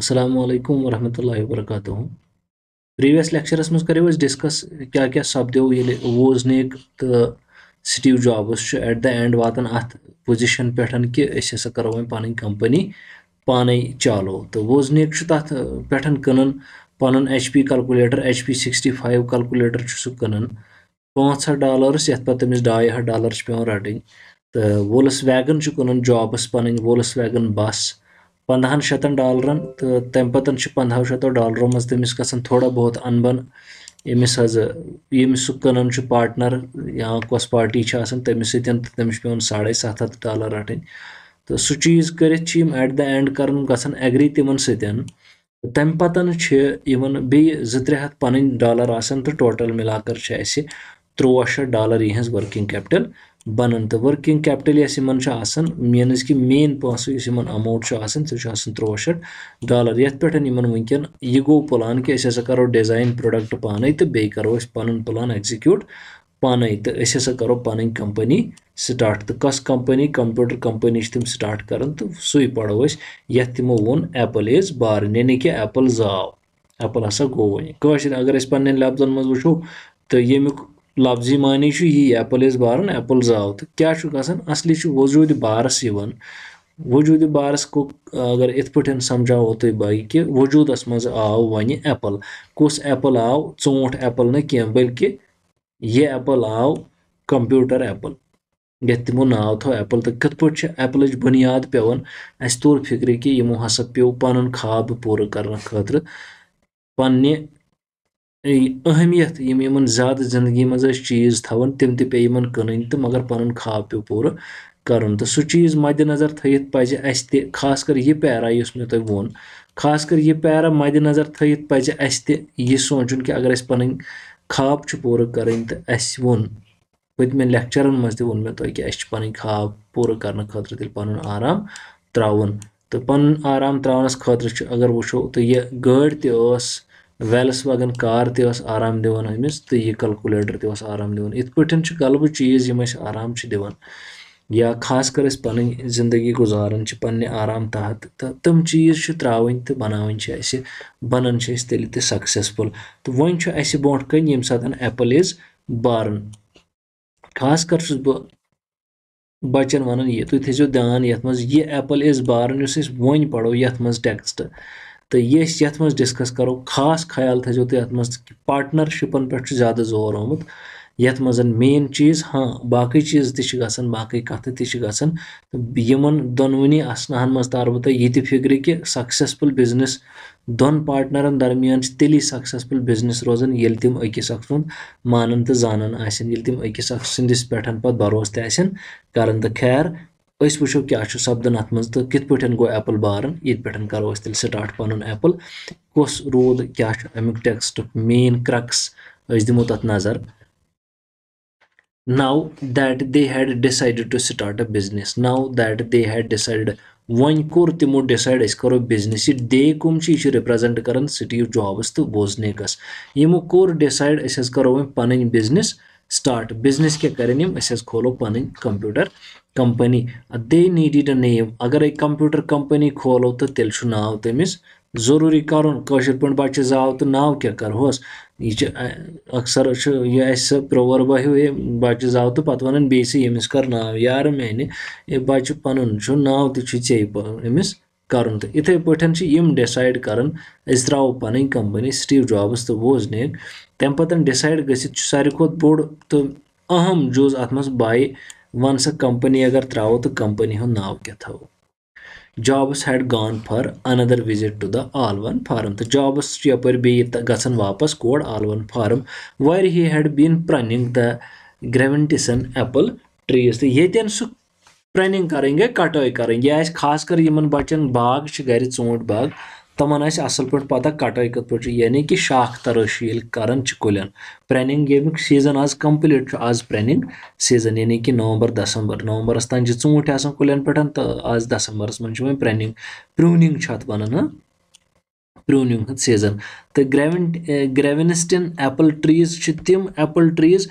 असलम वरहमल work previous lectures मज करो डिस्कस क्या क्या सपदो ये वोजनेक तो Steve Jobs at the end वातान अत पोजिशन पे कि हसा करो वो पी कंपनी पान चालो तो वोजनेक तथ पे कन पन H P calculator H P sixty five calculator सह कन पाँच हथ डालर्स ये पे तमिस डाई हथ डालर पे रटन तो वोलस वैगन कन जॉबस पन वोलस वैगन बस پنٛدہَن شیٚتَن ڈالرَن تہٕ تَمہِ پَتَن چھُ پنٛدہو شیٚتو ڈالرو منٛز تٔمِس گژھان تھوڑا بہت اَنبَن ییٚمِس حظ ییٚمِس سُہ کٕنان چھُ پاٹنَر یا کۄس پارٹی چھِ آسان تٔمِس سۭتۍ تہٕ تٔمِس چھُ پیٚوان ساڑَے سَتھ ہَتھ ڈالر رَٹٕنۍ تہٕ سُہ چیٖز کٔرِتھ چھِ یِم ایٹ دَ اینٛڈ کَران گژھان ایٚگری تِمَن سۭتۍ تَمہِ پَتَن چھِ یِمَن بیٚیہِ زٕ ترٛےٚ ہَتھ پَنٕنۍ ڈالر آسان تہٕ ٹوٹَل مِلا کر چھِ اَسہِ تُرٛواہ شیٚتھ ڈالر یِہٕنٛز ؤرکِنٛگ کیٚپٹِل बनान तो वर्किंग कैपिटल यस इन मीनज कि मेन पास इन अमाउंट सह त्रोह शट डॉलर ये पे इन वनकन यह गो प्लान कि अस करो डिजाइन प्रोडक्ट पान तो बे करो पन प्लान एग्जीक्यूट पान तो अस करो पन कंपनी स्टार्ट तो कस कंपनी कंप्यूटर कंपनी तम स्टार्ट कर तो सू पढ़ो तो ये तमो वो एपल इज बार यानी कि एपल जाव एपल हसा गो वन अगर पे लफ्जन मज वो तो यमुक लफजी मानी यह एपल बारन एपल जाव तो क्या गसान असली वजूद बारस वजूद बारस को अगर इथ पट समझाव तुम बाई कि वजूदस मज आव एपल कस एपल आव ठ एपल नल्कि ये एपल आव कंप्यूटर एपल ये तमो नाव थो एपल तो कित पल बुनियाद पेवन अस तोर फिक्र कि यमो हसा पे पन ख्वाब पूरा करना खातर اہمیت یِم یِمَن زیادٕ زِندگی منٛز ٲسۍ چیٖز تھاوان تِم تہِ پیٚیہِ یِمَن کٕنٕنۍ تہٕ مگر پَنُن خاب پیٚو پوٗرٕ کَرُن تہٕ سُہ چیٖز مَدِ نظر تھٲیِتھ پَزِ اَسہِ تہِ خاص کر یہِ پیرا یُس مےٚ تۄہہِ ووٚن خاص کر یہِ پیرا مَدِ نظر تھٲیِتھ پَزِ اَسہِ تہِ یہِ سونٛچُن کہِ اگر اَسہِ پَنٕنۍ خاب چھِ پوٗرٕ کَرٕنۍ تہٕ اَسہِ ووٚن پٔتمٮ۪ن لیکچَرَن منٛز تہِ ووٚن مےٚ تۄہہِ کہِ اَسہِ چھِ پَنٕنۍ خاب پوٗرٕ کَرنہٕ خٲطرٕ تیٚلہِ پَنُن آرام ترٛاوُن تہٕ پَنُن آرام ترٛاونَس خٲطرٕ چھُ اگر وٕچھو تہٕ یہِ گٲڑۍ تہِ ٲس ویلس وگن کار تہِ ٲس آرام دِوان أمِس تہٕ یہِ کَلکُلیٹر تہِ اوس آرام دِوان یِتھ پٲٹھۍ چھِ غلبہٕ چیٖز یِم أسۍ آرام چھِ دِوان یا خاص کر أسۍ پَنٕنۍ زندگی گُزاران چھِ پنٛنہِ آرام تحت تہٕ تِم چیٖز چھِ ترٛاوٕنۍ تہٕ بَناوٕنۍ چھِ اَسہِ بَنان چھِ أسۍ تیٚلہِ تہِ سَکسَسفُل تہٕ وۄنۍ چھُ اَسہِ برونٛٹھ کَنۍ ییٚمہِ ساتہٕ اٮ۪پٕل اِز بارٕن خاص کر چھُس بہٕ بَچَن وَنان یہِ تُہۍ تھٔےزیو دھیان یَتھ منٛز یہِ اٮ۪پٕل اِز بارٕن یُس أسۍ وۄنۍ پَرو یَتھ منٛز ٹٮ۪کٕسٹ तो ये ये डिस्कस करो खास ख्याल थे जो अत मज पार्टनरशिपन पे ज़्यादा जोर आमुत ये मज मेन चीज़ हाँ बाकी चीज़ तगान बाकी कथ तगान इन दोनवे असनाहन मज तो अलबत् ये फिक्र कि सक्सेसफुल बिजनेस दोन पार्टनरन दरमियान तेली सक्सेसफुल बिजनेस रोजन ये तम अकिस अख सुंद मान तो जानन आम अकिस अख संदिस पे पत भरोस तन कर खैर अस वो क्या सपदन अत मज तो कित गो एपल बारन ये पेट करो तेल स्टार्ट पुन एपल कस रोद क्या अमुक टेक्स्ट मेन क्रक्स दमो तक नज़र now that they had decided to start a business now that they had decided वन कोर तमो डिसाइड करो बिजनेस डे कम से यह रिप्रजेंट कर स्टीव जॉब्स तो बोजनेकस यमो कोर डिसाइड करो वो पन बिजनेस स्टार्ट बिजनेस क्या करें खोलो पन computer company they needed a name अगर कंप्यूटर कंपनी खोलो तो तेल नाव तमिस तो जरूरी करुन पे बच्चे आव तो नाव क्या कर यह अक्सर यह प्रोवर्ब हूँ बच्चे आव तो पे वन बेस कर नाव यार मैंने बच्चे पन ना ते तो पे करुन तो इथे यम डिसाइड कर अस त्रो पी कंपनी स्टीव जॉब्स तो वोजनेक तम डिसाइड ग सारे खुद बोड़ तो अहम जुज अत बाय वन सा कंपनी अगर त्रो तो कंपनी हूँ नाव क्या थो Jobs had gone for another visit to the all one farm तो जॉब्स यपर बे वापस कोड all one farm where he had been pruning the Gravenstein apple trees तो ये सह ट्रेनिंग करें कटाई करें यह खास कर इन बच्चन बाग गर ोट बाग तम असल पे पता कटाई कत पे यानी कि शाख तरशी ये कर कुलन प्रेनिंग ये सीजन आज कम्प्लीट आज प्रेनिंग सीजन यानी कि नवंबर दसंबर नवंबरस तान ऊँट कुलन पे तो आज दसंबरस मे प्रेनिंग प्रूनिंग वन हाँ پرٛوٗنِنٛگ ہٕنٛز سیٖزَن تہٕ گرٛیوِن گرٛیوِنسٹِن ایپٕل ٹرٛیٖز چھِ تِم ایپٕل ٹرٛیٖز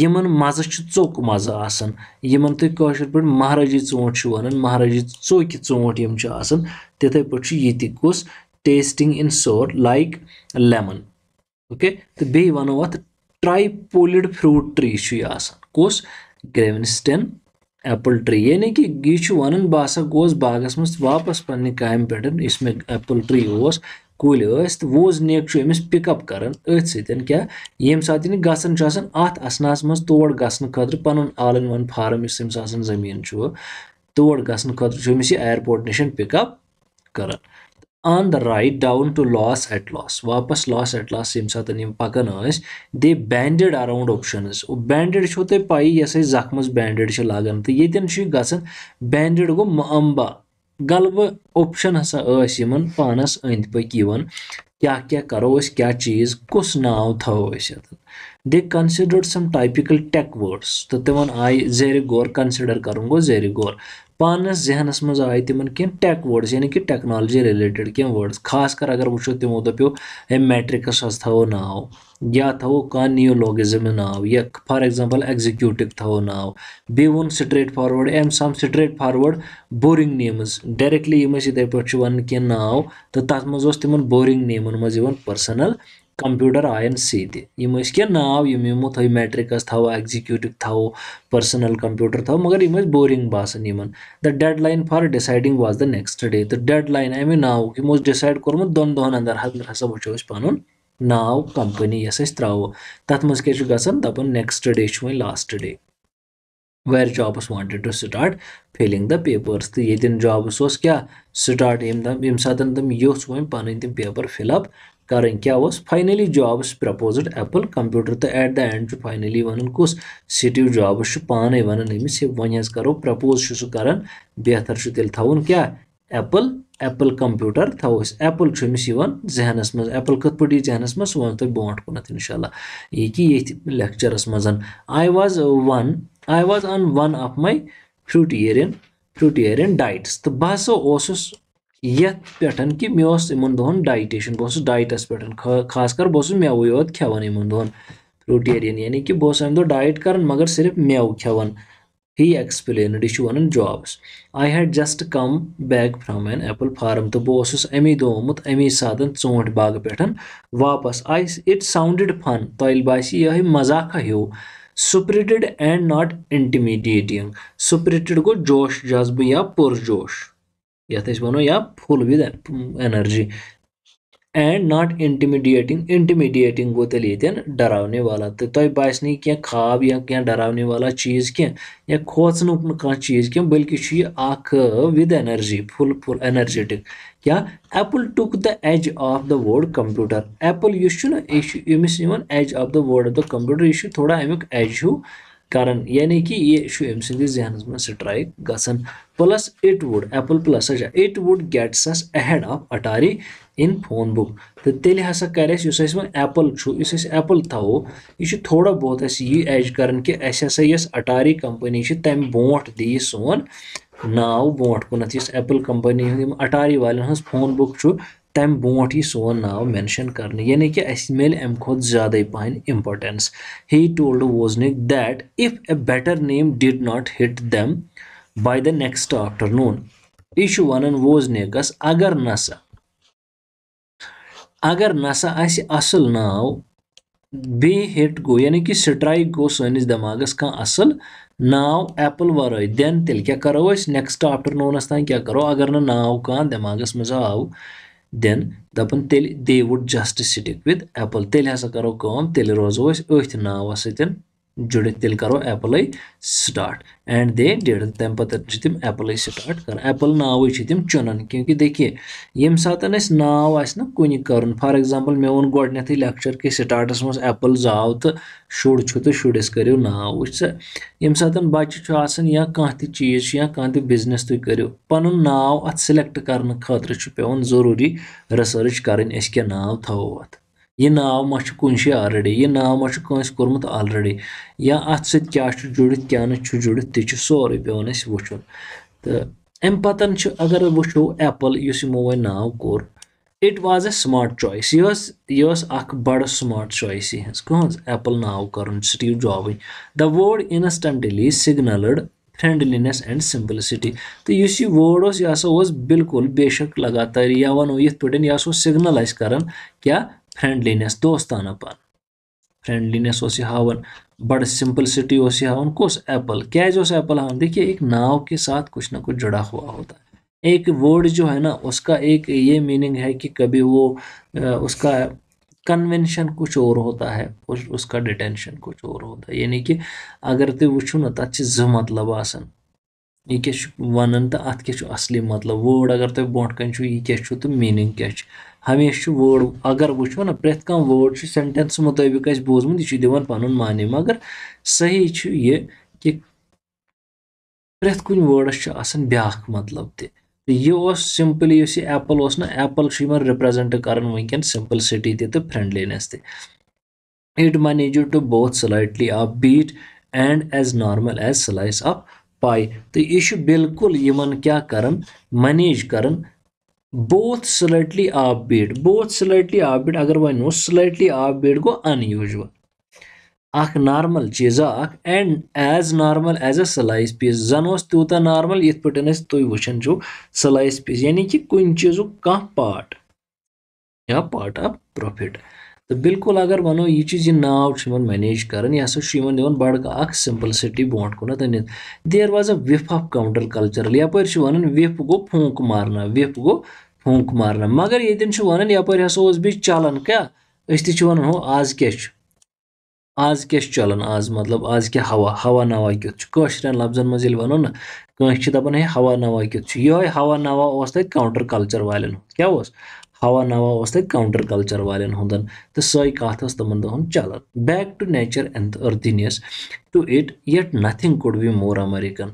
یِمَن مَزٕ چھُ ژوٚک مَزٕ آسان یِمَن تُہۍ کٲشِر پٲٹھۍ مہرٲجی ژوٗنٛٹھ چھِ وَنان مہرٲجی ژوٚکۍ ژوٗنٛٹھۍ یِم چھِ آسان تِتھَے پٲٹھۍ چھُ یہِ تہِ کُس ٹیسٹِنٛگ اِن سور لایک لٮ۪مَن اوکے تہٕ بیٚیہِ وَنو اَتھ ٹرٛاے پولِڈ فرٛوٗٹ ٹرٛی چھُ یہِ آسان کُس گرٛیوِنسٹٮ۪ن ایپل ٹری یعنی کہ یہ چھُ وَنان بہٕ ہسا گوس باغس منٛز واپس پننہِ کامہِ پٮ۪ٹھ یُس مےٚ ایپل ٹری اوس کُلۍ ٲسۍ تہٕ ووزنیک چھُ أمِس پِک اپ کران أتھۍ سۭتۍ کیٛاہ ییٚمہِ ساتہٕ یہِ گژھان چھُ آسان اتھ اثناہس منٛز تور گژھنہٕ خٲطرٕ پنُن آل اِن وَن فارم یُس أمِس آسان زٔمیٖن چھُ تور گژھنہٕ خٲطرٕ چھُ أمِس یہِ اَیرپوٹ نِش پِک اپ کران on the right down to loss at loss वापस loss at loss यम तनिम पकन they bandied around options bandied ते पाई ये जखमस बैंडेड लागान तो ये ग बैंडेड गो मअम्बा गलब ऑप्शन हसा इन पानस अंद पक क्या क्या करो क्या चीज़ कुस नाव थो they considered some typical tech words तो تِمَن آیہِ زیرِ غور consider کَرُن گوٚو زیرِ غور پانَس ذہنَس منٛز آیہِ تِمَن کینٛہہ ٹیک وٲڈٕس یعنی کہِ ٹیکنالجی رِلیٹِڈ کینٛہہ وٲڈٕس خاص کر اگر وٕچھو تِمو دَپیو ہے میٹرِکٕس حظ تھاوو ناو या थो कह नियोलॉगिज्म नाव या फॉर एग्जांपल एग्जीक्यूटिव थो नाव बे वो straightforward um some straightforward boring names directly यम इथे पे वन कह नाव तो तथ मज तिम बोरिंग नेमन मज पर्सनल कंप्यूटर आयन सीधे यम क्या नाव यम यमो थो मैट्रिकस थो एग्जीक्यूटिव थो पर्सनल कंप्यूटर थो मगर यम बोरिंग बासन यम the deadline for deciding was the next day तो डेड लाइन अमे नाव यमो डिसाइड कोर्मुत दोन दोहन अंदर अंदर हसा वो पन ناو کمپنی یس اس تراو تات مز کے چھُ گژھان دَپان نیکسٹ ڈے چھُ وۄنۍ last day where Jobs wanted to start filing the papers تہٕ ییٚتٮ۪ن جابَس اوس کیٛاہ سٹاٹ ییٚمہِ دۄہ ییٚمہِ ساتہٕ تِم یوٚژھ وۄنۍ پَنٕنۍ تِم پیپَر فِل اَپ کَرٕنۍ کیٛاہ اوس finally Jobs proposed Apple Computer تہٕ ایٹ دا اینڈ چھُ فائنلی ونن کُس سِٹیٖو جابٕس چھُ پانے ونن أمِس ہے وۄنۍ کرو پرپوز پرٛپوز سو کرن کَران بہتر چھُ تیٚلہِ تھاوُن کیا ایپٕل ایپل کمپیوٗٹر تھاوو أسۍ ایپل چھُ أمِس یِوان ذہنَس منٛز ایپل کِتھ پٲٹھۍ یی ذہنَس منٛز سُہ وَنو تۄہہِ برونٛٹھ کُنَتھ اِنشاء اللہ یہِ کہِ ییٚتھۍ لیکچَرَس منٛز I was one I was on one of my fruitarian fruitarian diets تہٕ بہٕ ہسا اوسُس یَتھ پٮ۪ٹھ کہِ مےٚ اوس یِمَن دۄہَن ڈایٹیشَن بہٕ اوسُس ڈایٹَس پٮ۪ٹھ خاص کر بہٕ اوسُس مٮ۪وٕے یوت کھٮ۪وان یِمَن دۄہَن فرٛوٗٹیرین یعنی کہِ بہٕ اوسُس اَمہِ دۄہ ڈایٹ کَران مگر صرف مٮ۪وٕ کھٮ۪وان ہی ایٚکسپٕلینٕڈ یہِ چھُ وَنان Jobs I had just come back from an apple farm तो बहुत अमे दो ओमुत अमे सात बाग पे वापस आई इट साउंडड फन तल बस ये मजाक हूँ सुपरिटेड एंड नॉट इंटमीडियटिंग सुपरिटेड गो जोश जज्ब या पुरजोश ये वो या full with energy and not intimidating intimidating गो तेल ये डरावने वाला तो तुम बस नी खाब या क्या डरावने वाला चीज़ क्या या खोचन कह चीज़ क्या बल्कि with energy full full energetic क्या Apple took the edge off the word computer Apple is edge off the word of the computer यह थोड़ा अमुक एज हू करण यानि कि यह अम सद जहनस स्ट्राइक ग plus it would Apple plus it would gets us ahead of Atari in phone book तो तेल हा कर एपल इस एपल थो यह थोड़ा बहुत अस ये कि अटारी कंपनी से तमें ब्रोठ दी सोन नाव ब्रोठ कुन इस एपल कंपनी अटारी वाले हम फोन बुक तमें ब्रोठ ये सोन नाव मेंशन करने मिल अम ज्यादा पहन importance he told Wozniak that if a better name did not hit them by the next afternoon यह वन वोजनिकस अगर ना सा اگر نسا آسہِ اَصٕل ناو بیٚیہِ ہِٹ گوٚو یعنی کہِ سٕٹرایک گوٚو سٲنِس دٮ۪ماغَس کانٛہہ اَصٕل ناو ایپٕل وَرٲے دٮ۪ن تیٚلہِ کیٛاہ کَرو أسۍ نٮ۪کٕسٹ آفٹَر نوٗنَس تام کیٛاہ کَرو اگر نہٕ ناو کانٛہہ دٮ۪ماغَس منٛز آو دٮ۪ن دَپان تیٚلہِ they would just stick with Apple تیٚلہِ ہَسا کَرو کٲم تیٚلہِ روزو أسۍ أتھۍ ناوَس سۭتۍ जुड़ तेल करो एप्लाई स्टार्ट एंड दे डेट तम पम तम स्टार्ट कर एप्पल नाव तुम चुनान क्योंकि देखिए यम सात नाव आ कुन कर फार एग्जाम्पल मे वो गोडन लेक्चर के स्टार्टस मज एप्पल जाओ तो शुड़ शुर तो शुड़ करो नाव वुच यम सात बच्चे या कह चीज या कह बिजनेस तुम करो पन नाव अत सिलेक्ट कर खुद पे जरूरी रिसर्च करें अस क्या नाव थो अत यह नाव मा कनशि आलरेडी यह नाव मा कंस कर्मुत आलरेडी या अत क्या जुड़ित क्या जुड़ित तह सोरे पे वुन तो अम पतन अगर वो एप्पल इस नाव कोर it was a smart choice यह यह बड़ स्मार्ट चॉइस हज कहज एप्पल नाव कर Steve Job the word instantly signalled friendliness and simplicity तो इस वर्ड उस बिल्कुल बेशक लगातार या वो इथ पे यह सिग्नल कर क्या فرٛٮ۪نٛڈلِنٮ۪س دوستانہٕ پَن فرٛٮ۪نٛڈلِنٮ۪س اوس یہِ ہاوان بَڑٕ سِمپلسِٹی اوس یہِ ہاوان کُس ایپल کیٛازِ اوس ایپل ہاوان देखिए एक नाव के साथ कुछ ना कुछ जुड़ा हुआ होता है एक वर्ड जो है ना उसका एक ये मीनिंग है कि कभी वो उसका कन्वेंशन कुछ और होता है उस, उसका डिटेंशन कुछ और होता है यानी कि अगर तुम वो ना तथा तो जो मतलब आसान यह क्या वन तो अत क्या असली मतलब वर्ड अगर तुम ब्रोह कन यह क्या तो मीनिंग क्या हमेशा वर्ड अगर वो ना प्रेत कम वर्ड सेंटेंस मुताबिक अस बूजम यह दिवान पन माने मगर सही चु ये कि प्रेत कुछ वर्डस ब्या मतलब त तो ये सिंपल इस एप्पल उस ना एप्पल रिप्रेजेंट कर वन सिंपल सिटी तो फ्रेंडलीनेस त it managed to both slightly offbeat and as normal as slice of pie तो यह तो बिल्कुल इन क्या कर मैनेज कर both slightly offbeat both slightly offbeat अगर वन slightly offbeat गो unusual अख नॉर्मल चीज़ा and as normal as a slice piece जन तूत नार्मल ये पे तुम वुचन स्लाइस पीस यानी कि कुन चीज़ कह पार्ट या पार्ट ऑफ प्रॉफिट तो बिल्कुल अगर वनो यह चीज़ यह नाव मैनेज कर यह हसा इन बड़ सिम्पलसिटी ब्रोह कुन and there was a whiff of counter cultural यपर वन विफ गो फोंक मारना विफ गो फूंक मारना मगर ये वन यपर हसा बे चलान क्या वन आज क्या आज क्या चलान आज मतलब आज क्या हवा हवा नवा क्युन लफ्जन मजे वन ना कहीं दपान हे हवा नवा कित यह हवा नवा उस काउंटर कल्चर वाले क्या ہوا نوا اوس تَتہِ کاوُنٹر کلچر والین ہُنٛد تہٕ سۄے کتھ ٲس تِمن دۄہن چلان back to nature and earthiness to it yet nothing could be more American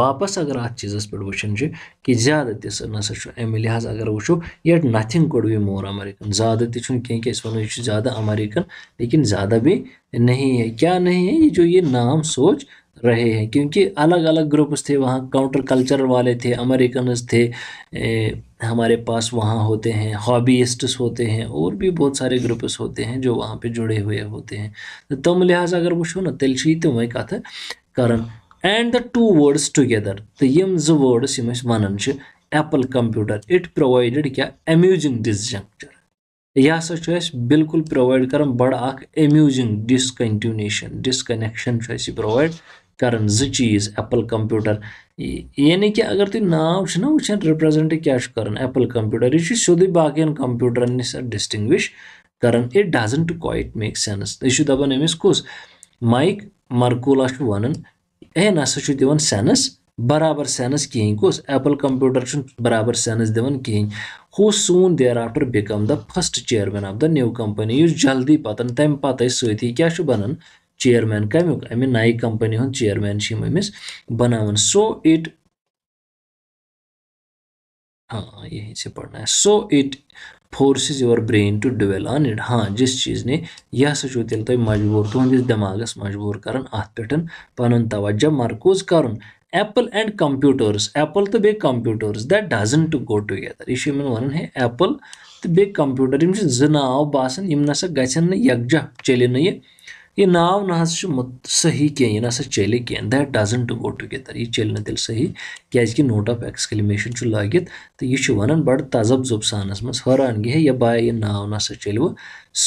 واپس اگر اتھ چیٖزس پٮ۪ٹھ وٕچھان چھِ کہِ زیادٕ تہِ سُہ نسا چھُ امہِ لحاظ اگر وٕچھو yet nothing could be more American زیادٕ تہِ چھُنہٕ کینٛہہ کہِ أسۍ وَنو یہِ چھُ زیادٕ امیرِکن لیکن زیادٕ بیٚیہِ نہیں ہے کیٛاہ نہیں ہے یہِ جو یہِ نام سوچ रहे हैं क्योंकि अलग अलग ग्रुप्स थे वहाँ काउंटर कल्चर वाले थे अमेरिकनस थे ए, हमारे पास वहाँ होते हैं हॉबीस्ट्स होते हैं और भी बहुत सारे ग्रुप्स होते हैं जो वहाँ पे जुड़े हुए होते हैं तो तम लिहाजा अगर वो ना तेल तुम कथ कर and the two words together तो यम जो वर्ड्स यम वन एप्पल कंप्यूटर इट प्रोवाइडेड क्या एम्यूजिंग डिसजंक्चर यह हसा बिल्कुल प्रोवाइड कर बड़ा अम्यूजिंग डिसकंटिन्यूशन डिसकनेक्शन प्रोवाइड कर जि चीज एप्पल कंप्यूटर यानी कि अगर तुम नाव वो रिप्रजेंट क्या कर एप्पल कंप्यूटर यह सिोद बाकियन कंप्यूटरन नश डिस्टिंगविश कर it doesn't quite make sense यह दपान अमिस कुस माइक मरकूला वन है ना सो दिवन बराबर सेंस कहें कुस एप्पल कंप्यूटर बराबर सेंस दिवन कहें who soon thereafter become the first chairman of the new company जल्दी पतन तमें पत सी क्या बनान चेयरमैन कमिक अमि नई कंपनी हूँ चेयरमैन अमिस बना सो इट हाँ यही से पढ़ना है so it forces your brain to dwell on it हाँ जिस चीज़ ने यह हसा चु तेल तुम मजबूर तुंदिस दिमागस मजबूर कर अत पे पन तवज्जह मरकूज कर एप्पल एंड कंप्यूटर्स एप्पल तो बे computers that doesn't to go together यह वन है एप्पल तो बे कंप्यूटर जो नाव बसान ना गजह गन ना यह ये नाव ना सही क्या ये ना चेले क्या दैट डजंट गो टुगेदर यह चल ना तेल सही क्या नोट ऑफ एक्सक्लेमेशन लागित तो यह वन बड़ तजब जुब सानस मज हैरानगी है यह बाय यह नाव ना चलो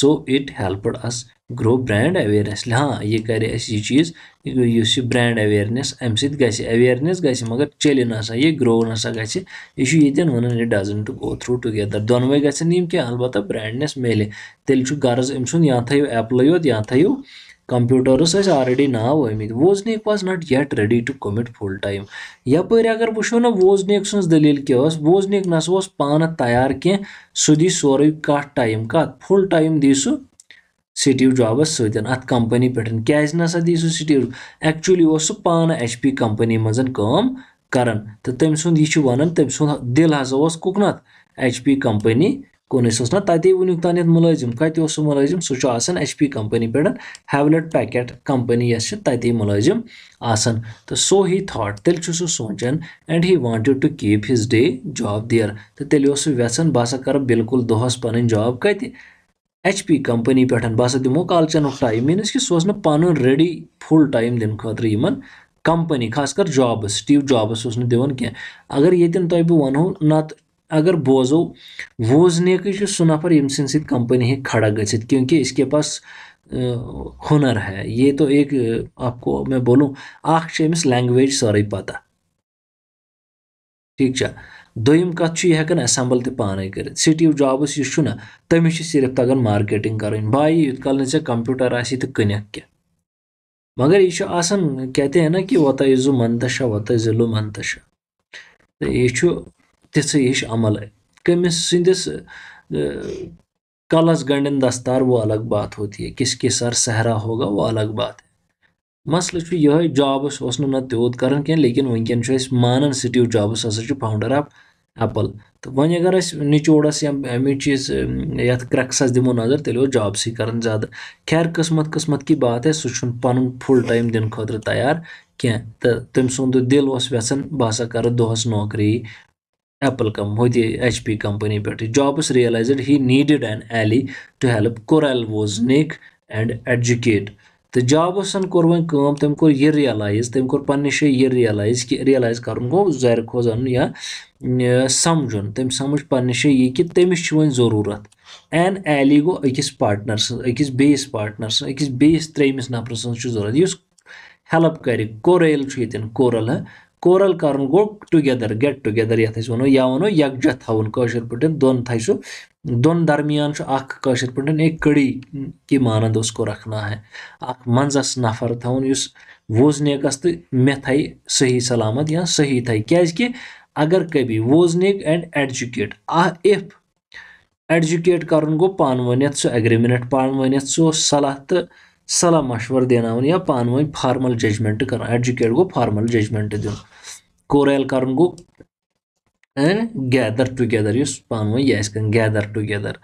so it helped us grow brand awareness हाँ ये करे ये चीज़ इस ब्रैंड अवेयरनेस अम अवेरनेस ग मगर चलिए ना ये ग्रो ना गि ये वन it doesn't to go through together दोनवे गि अलबत् ब्रैंडनेस मिले तेल गर्ज अम या थो या थो کمپیوٗٹٲرٕس ٲسۍ آلریڈی ناو ٲمٕتۍ Wozniak was not yet ready to commit full time یَپٲرۍ اگر وٕچھو نہ ووزنیک سٕنٛز دٔلیٖل کیٛاہ ٲس ووزنیک نہ سا اوس پانہٕ تیار کینٛہہ سُہ دی سورُے کَتھ ٹایم کَتھ فُل ٹایم دی سُہ سِٹیٖو جابَس سۭتۍ اَتھ کَمپٔنی پٮ۪ٹھ کیٛازِ نہ سا دی سُہ سِٹیٖو ایٚکچُؤلی اوس سُہ پانہٕ ایچ پی کَمپٔنی منٛز کٲم کَران تہٕ تٔمۍ سُنٛد یہِ چھُ وَنان تٔمۍ سُنٛد دِل ہَسا اوس کُکنَتھ ایچ پی کَمپٔنی कौन ऐसा ना ताते ही उन्हीं तानियत मलाजिम का ही तो उस कंपनी पे डन पैकेट कंपनी ऐसे ताते ही तो सो ही थॉट तेल चुसो सोचन and he wanted to keep his day job there तो तेल उस बह बासा कर बिल्कुल दोहस पे जॉब का ही एचपी कंपनी पे डन बासा दिमो काल चन टाइम मीनस की सोच ना पानो रेडी फुल टाइम दिन खातर इमन कंपनी खासकर जॉब स्टीव जॉब उसने दिवन क्या अगर ये तो वनो नत अगर बोजो वोजनेक सु नफर यम सद कंपनी हे खड़ा गथित क्योंकि इसके पास हुनर है ये तो एक आपको मैं बोलूँ अमिस लैंग्वेज सारे पता ठीक है दोम कत यह हेकान असम्बल तान कर स्टीव जॉब्स यह तमिश सिर्फ तगन मार्केटिंग करें बाई युत कल ना कंप्यूटर आ तो कनिक क्या मगर यह कहते हैं ना कि वत मंदशा वत वतु मंदशा तो यह تِژھٕے ہِش عمل کٔمِس سٕنٛدِس کَلَس گنٛڈٮ۪ن دَستار وہ الگ بات ہوتی ہے کِس کے سر صحرا ہوگا وہ الگ بات ہے مسلہٕ چھُ یِہوٚے جابٕس اوس نہٕ نَتہٕ تیوٗت کَران کینٛہہ لیکِن وٕنکٮ۪ن چھُ أسۍ مانان سِٹیٖو جابٕس ہَسا چھُ فاوُنڈَر آف اٮ۪پٕل تہٕ وۄنۍ اگر أسۍ نِچوڑَس یا اَمہِ چیٖز یَتھ کرٛٮ۪کسَس دِمو نظر تیٚلہِ اوس جابسٕے کَران زیادٕ خیر قٕسمت قٕسمت کی بات ہے سُہ چھُنہٕ پَنُن فُل ٹایم دِنہٕ خٲطرٕ تیار کینٛہہ تہٕ تٔمۍ سُنٛد دِل اوس یژھان بہٕ ہَسا کَرٕ دۄہَس نوکری Apple कम होती HP कंपनी पे Jobs realized he needed an ally to help Corelwozniak and educate तो جابسن कोर वन कम तम कोर ये रियलाइज तम कोर पन्ने शे ये रियलाइज कि रियलाइज करुन गो जाहिर खोजन या समझुन तम समझ पन्ने शे ये कि तमिस छ वन जरूरत एन एली गो अकिस पार्टनर सन अकिस बेस पार्टनर सन अकिस बेस त्रेमिस नफर सन छ जरूरत युस हेल्प करे कोरल छ यतन कोरल कोरल कर गो टुगेदर गेट टुगेदर ये वनो या वो यकजह थवन पे दोन थै दोन दरमियान कशर पे एक कड़ी कि मानंद उसको को रखना है अख मंजस नफर थवन उस तो मे थ सही सलामत या सही थै क्या अगर कभी वोजनक एंड एडजुकेट आ इफ एडजुकेट कर गो पान वन सह एग्रीमेंट पान वन सलाह तो सलाह मशवर दिन या पान वन फार्मल जजमेंट कर एडजुकेट गो फार्मल जजमेंट दिन coral karungu and gather together yus panu yaskan gather together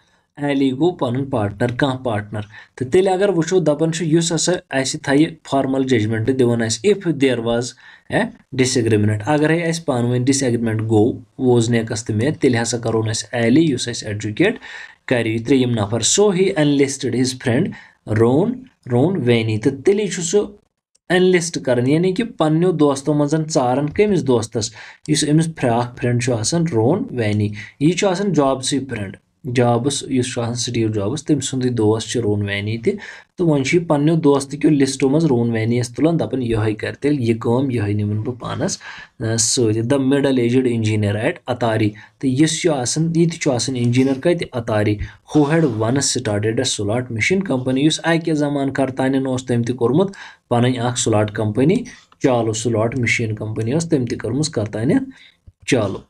ali go panun partner ka partner to tel agar vucho dapan chu yus asa aisi thai formal judgment devan as if there was a disagreement agar hai as panu disagreement go was ne kastme tel hasa karon as ali yus as educate kari treyim nafar so he enlisted his friend ron ron veni to teli chu so enlist कर यानी कि पन्नो दोस्तों मजन कमिस दोस्तस इस अमिस frock friend छु आसन रोन वैनी ये छु फ्रेंड जॉब्स स्टीव जॉबस तम सुंद दोस्त छु रोन वैनी ते तो वन छु पन्नो दोस्त क्यो लिस्टो मज रोन वैनी अस दपन यही कर तेल ये काम यही निमन बो पानस so middle aged engineer at Atari तो यस छु इंजीनियर कत Atari who had one started a solar machine company इस आके जमान तम ते पी अख कंपनी चालू स्लॉट मशीन कंपनी ऐस तम तर्म कतान चालू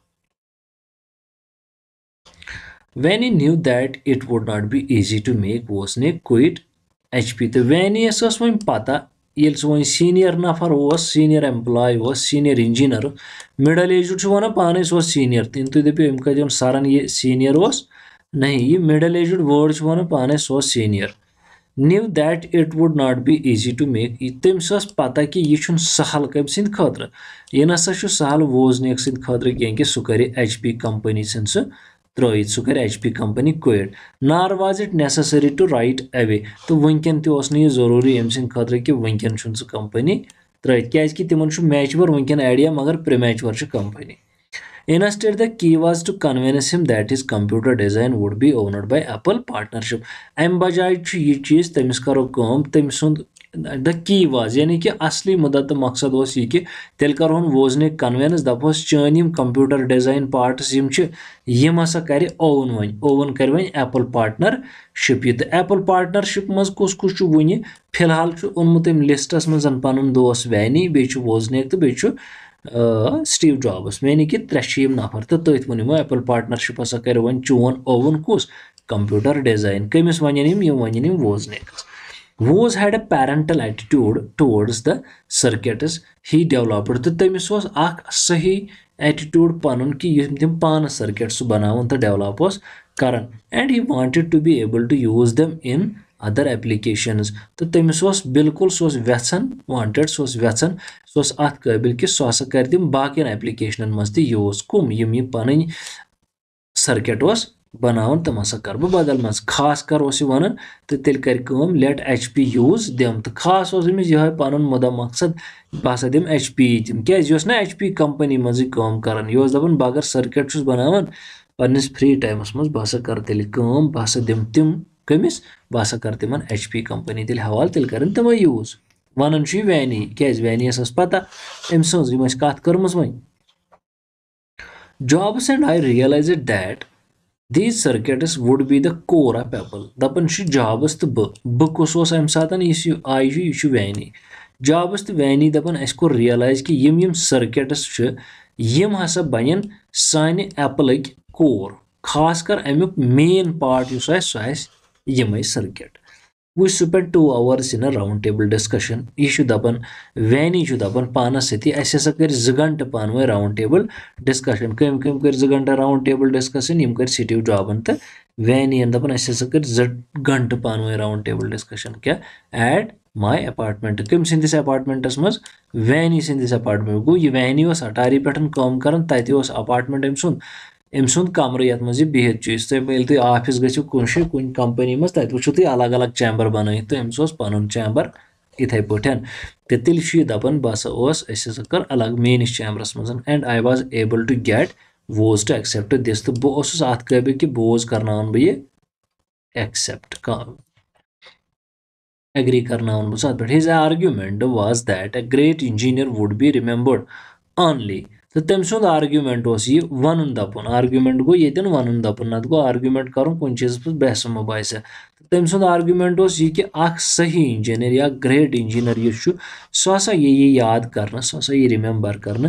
when he knew that it would not be easy to make Woz ने क्विट एच पी तो वैन यस वो पता ये वो सीनियर नफर उस senior employee senior engineer middle aged वन पान सीनियर तुम तुम दपो अम कर सरन ये सीनियर उस नहीं ये मिडल एजड वर्ड वन पान सो senior knew that it would not be easy to make तम पता कि यह सहल कम सद खुद यह ना सा सहल वोजनेक सद खुद कह कि सह कर एच पी कंपनी सन सह त्रत सह कर एच पी कंपनी क्विड नार was it necessary to right away तो वनकन तह जरूरी अम सद खुद कि वनकन सह कंपनी त्रत क्या तम मैच वर वनकन एडिया मगर प्रे मैचवर company Instead, the key was to convince him that his computer design would be owned by Apple partnership. अम्म बजाय ये चीज़ तमिस करो कम तम सुंद द की वाज यानी कि असली मदद तो मकसद उस यह कि तेल करोन वोजने कन्वेंस दपोस चन कंप्यूटर डिजाइन पार्ट्स यम हसा कर ओवन वन ओवन कर वन एपल पार्टनरशिप यह एपल पार्टनरशिप मज कुस कुस वन फिलहाल ओनमुत लिस्टस मन पुन दोस वैनी बेच वोजनेक तो बेच سٹیٖو جابٕس یعنی کہِ ترٛےٚ چھِ یِم نفر تہٕ تٔتھۍ ووٚن یِمو ایپٕل پاٹنرشِپ ہسا کَرِ وۄنۍ چون اووُن کُس کمپیوٗٹر ڈِزایِن کٔمِس وَنٮ۪ن یِم یِم وَنٮ۪ن یِم ووزنیکَس Woz had a parental attitude towards the circuits he developed تہٕ تٔمِس اوس اَکھ صحیح ایٹِٹیوٗڈ پَنُن کہِ یِم تِم پانہٕ سٔرکیٹ سُہ بَناوان تہٕ ڈیولَپ اوس کَران and he wanted to be able to use them in other application तो तमिस बिल्कुल सह वन वांटेड सह वन सह अबिल कि सह हसा कर तम बाकन एप्लिकेशन मज तूज कम यम यह पन सर्किट उस बनान तम हसा कर बदल मज खास कर उस वन तो तेल कर लेट एच पी यूज दम तो खास उस ये पन मुदा मकसद बह सा दम एच पी दम क्या ना एच पी कंपनी मज कर यह दपान बह अगर सर्किट बनान पन्नस फ्री टाइमस मह बह हसा कर तेल बह सा दम तम کٔمِس بہٕ ہسا کَرٕ تِمَن ایچ پی کَمپٔنی تیٚلہِ حوالہٕ تیٚلہِ کَرن تِمَے یوٗز وَنان چھُ یہِ وینی کیٛازِ وینی یَس ٲس پَتہ أمۍ سٕنٛز یِم اَسہِ کَتھ کٔرمٕژ وۄنۍ Jobs and I realized that these circuits would be the core of Apple دَپان چھُ جابٕس تہٕ بہٕ بہٕ کُس اوس اَمہِ ساتہٕ یُس یہِ آی چھُ یہِ چھُ وینی جابٕس تہٕ وینی دَپان اَسہِ کوٚر رِیَلایز کہِ یِم یِم سٔرکیٹٕس چھِ یِم ہسا بَنٮ۪ن سانہِ ایپلٕکۍ کور خاص کر اَمیُک مین پارٹ یُس آسہِ سُہ آسہِ EMI circuit. We spent two hours in a roundtable discussion. یہِ چھُ دَپان ویانی چھُ دَپان پانَس سۭتی اَسہِ ہَسا کٔرۍ زٕ گنٛٹہٕ پانہٕ ؤنۍ راوُنٛڈ ٹیبٕل ڈِسکشن کٔمۍ کٔمۍ کٔرۍ زٕ گنٛٹہٕ راوُنٛڈ ٹیبٕل ڈِسکشن یِم کٔرۍ سِٹیٖو جابَن تہٕ وینیَن دَپان اَسہِ ہَسا کٔرۍ زٕ گنٛٹہٕ پانہٕ ؤنۍ راوُنٛڈ ٹیبٕل ڈِسکشن کیٛاہ ایٹ ماے اٮ۪پاٹمٮ۪نٛٹ کٔمۍ سٕنٛدِس اٮ۪پاٹمٮ۪نٛٹَس منٛز وینی سٕنٛدِس اٮ۪پاٹمٮ۪نٛٹ گوٚو یہِ وینی اوس اَٹاری پٮ۪ٹھ کٲم کَران تَتہِ اوس اَپاٹمٮ۪نٛٹ أمۍ سُنٛد أمۍ سُنٛد کَمرٕ یَتھ منٛز یہِ بِہِتھ چھُ یُس تُہۍ ییٚلہِ تُہۍ آفِس گٔژھِو کُنہِ جایہِ کُنہِ کَمپٔنی منٛز تَتہِ وٕچھِو تُہۍ الگ الگ چیمبَر بَنٲیِتھ تہٕ أمِس اوس پَنُن چیمبَر یِتھَے پٲٹھۍ تہٕ تیٚلہِ چھُ یہِ دَپان بہٕ ہَسا اوس أسۍ ہَسا کٔر الگ میٛٲنِس چیمبرَس منٛز and I was able to get Woz to accept this تہٕ بہٕ اوسُس اَتھ قٲبِل کہِ بوز کَرناوَن بہٕ یہِ ایٚکسیپٹ ایٚگری کَرناوُن بہٕ اَتھ پٮ۪ٹھ his argument was that a great engineer would be remembered only तो तम सुंद आर्ग्यूमेंट ये वन दपन आर्ग्यूमेंट गो ये वन दपन नत गो कर चीज पे बहस मुबासा तम सुंद आर्ग्यूमेंट ये कि सही इंजीनियर या ग्रेट इंजीनियर इस सह हसा ये ये याद कर सह हसा ये रिमेम्बर कर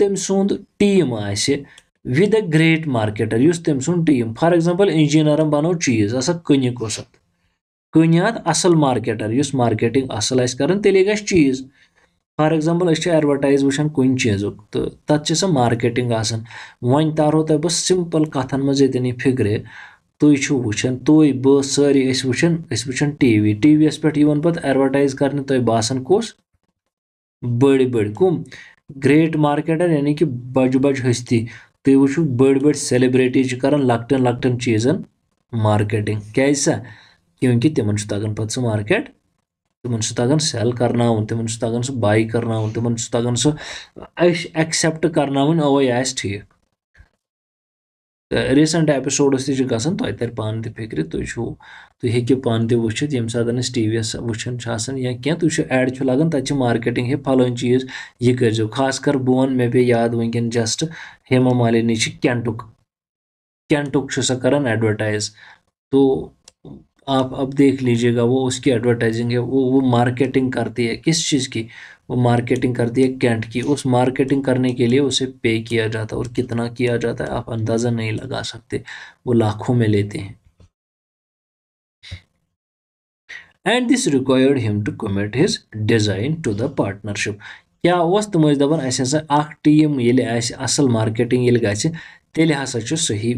तम सुंद टीम आ विद अ ग्रेट मार्केटर उस तम सुंद टीम फार एग्जाम्पल इंजीनियर बनो चीज हसा कनिक कनिक असल मार्केटर उस मार्केटिंग असल कर तेल गई चीज़ فار ایٚگزامپٕل أسۍ چھِ ایٚڈوَرٹایز وٕچھان کُنہِ چیٖزُک تہٕ تَتھ چھِ سۄ مارکیٹِنٛگ آسان وۄنۍ تارو تۄہہِ بہٕ سِمپٕل کَتھَن منٛز ییٚتٮ۪ن یہِ فِکرِ تُہۍ چھُو وٕچھان تُہۍ بہٕ سٲری أسۍ وٕچھان أسۍ وٕچھان ٹی وی ٹی وی یَس پٮ۪ٹھ یِوان پَتہٕ ایٚڈوَرٹایز کَرنہٕ تۄہہِ باسان کُس بٔڑۍ بٔڑۍ کٕم گرٛیٹ مارکیٹَر یعنی کہِ بَجہِ بَجہِ ۂستی تُہۍ وٕچھِو بٔڑۍ بٔڑۍ سیلِبرٛٹیٖز چھِ کَران لۄکٹٮ۪ن لۄکٹٮ۪ن چیٖزَن مارکیٹِنٛگ کیٛازِ سا کیونکہِ تِمَن چھُ تَگان پَتہٕ سُہ مارکیٹ تِمَن چھُ تَگان سٮ۪ل کَرناوُن تِمَن چھُ تَگان سُہ باے کَرناوُن تِمَن چھُ تَگان سُہ أسۍ ایٚکسیٚپٹ کَرناوٕنۍ اَوَے آسہِ ٹھیٖک ریٖسنٛٹ ایپِسوڈٕس تہِ چھِ گژھان تۄہہِ تَرِ پانہٕ تہِ فِکرِ تُہۍ چھُو تُہۍ ہیٚکِو پانہٕ تہِ وٕچھِتھ ییٚمہِ ساتہٕ أسۍ ٹی وی یَس وٕچھان چھِ آسان یا کینٛہہ تُہۍ چھُ ایڈ چھُ لَگان تَتہِ چھِ مارکیٹِنٛگ ہے فَلٲنۍ چیٖز یہِ کٔرۍزیو خاص کر بہٕ وَنہٕ مےٚ پیٚیہِ یاد وٕنکٮ۪ن جسٹ ہیما مالِنی چھِ کٮ۪نٹُک کٮ۪نٹُک چھِ سۄ کَران ایڈوَٹایز تو आप अब देख लीजिएगा वो उसकी एडवर्टाइजिंग है वो वो मार्केटिंग करती है किस चीज़ की वो मार्केटिंग करती है कैंट की उस मार्केटिंग करने के लिए उसे पे किया जाता है और कितना किया जाता है आप अंदाज़ा नहीं लगा सकते वो लाखों में लेते हैं and this required him to commit his design to the partnership क्या तुम दपान अस टीम ये असल मार्केटिंग ये गे तेल हसा सही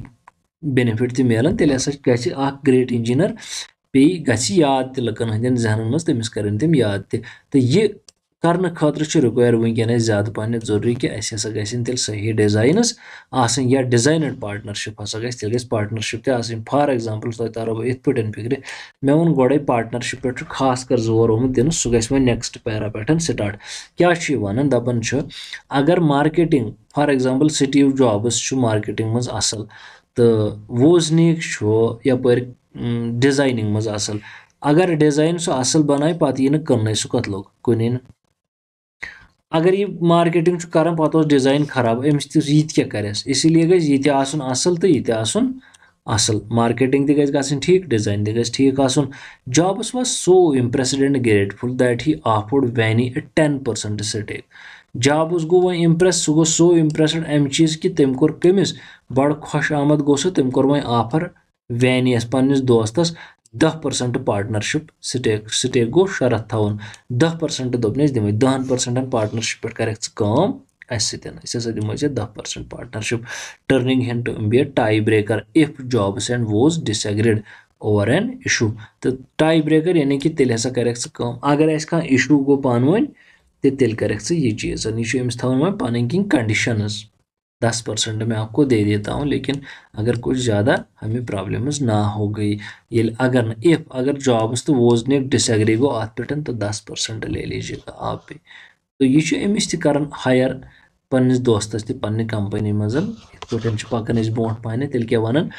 बेनिफिट तह मिलान तेल हसा गह ग्रेट इंजीनियर बे गि याद तक लकन हंदन जहन मज तमिस करें याद तह तो यह कर खातर रिक्वायर वनकन ज्यादा पहन जरूरी कि अस हसा गन सही डिजाइनस आसन या डिजाइन एंड पार्टनरशिप हसा गल ग पार्टनरशिप तह फॉर एग्जाम्पल तरह बहुत इथ फिक्र मे वो गोडे पार्टनरशिप पे खास कर जोर आम दिन सह ग नेक्स्ट पैरा पे स्टार्ट क्या वन दपान अगर marketing for example Steve Jobs marketing मज असल تہٕ ووزنیٖک چھُ یَپٲرۍ ڈِزاینِنٛگ منٛز اَصٕل اگر ڈِزایِن سُہ اَصٕل بَنایہِ پَتہٕ یی نہٕ کٕننَے سُہ کتلوٚگ کُنے نہٕ اگر یہِ مارکیٹِنٛگ چھُ کَران پَتہٕ اوس ڈِزایِن خراب أمِس تہِ یہِ تہِ کیٛاہ کَرٮ۪س اسی لیے گژھِ یہِ تہِ آسُن اَصٕل تہٕ یہِ تہِ آسُن اَصٕل مارکیٹِنٛگ تہِ گژھِ گژھٕنۍ ٹھیٖک ڈِزایِن تہِ گژھِ ٹھیٖک آسُن جابَس منٛز so impressed and grateful that he offered وینی a ten percent stake Jobs گوٚو وۄنۍ اِمپرٛٮ۪س سُہ گوٚو سو اِمپرٛٮ۪سٕڈ اَمہِ چیٖز کہِ تٔمۍ کوٚر کٔمِس بَڑٕ خۄش آمد گوٚو سُہ تٔمۍ کوٚر وۄنۍ آفر وینیَس پنٛنِس دوستَس دہ پٔرسَنٹ پاٹنَرشِپ سٹیک سٹیک گوٚو شَرط تھاوُن دہ دَہ دوٚپ نہٕ أسۍ دِمَے دَہَن پٔرسَنٹَن پاٹنَرشِپ پٮ۪ٹھ کَرٮ۪کھ ژٕ کٲم اَسہِ سۭتۍ أسۍ ہَسا دِمَے ژےٚ دَہ پٔرسَنٹ پاٹنَرشِپ ٹٔرنِنٛگ ہٮ۪ن to be a tie breaker if Jobs and Woz disagreed over an issue تہٕ ٹاے برٛیکَر یعنی کہِ تیٚلہِ ہَسا کَرٮ۪کھ ژٕ کٲم اگر اَسہِ کانٛہہ اِشوٗ گوٚو پانہٕ ؤنۍ तो तेल करे ये चीज़ यह अम्स पन किन कंडीशनज दस परसेंट मैं आपको दे देता हूँ लेकिन अगर कुछ ज़्यादा हमें प्रॉब्लम्स ना हो गई ये अगर ना इफ़ अगर जॉब्स तो वो ने डिसग्री गो अ पे तो दस परसेंट ले लीजिएगा आप भी तो यह अमिस हायर पन्नस दोस्तस त पे कंपनी मज इत पे पकान बो पाने तेल क्या वन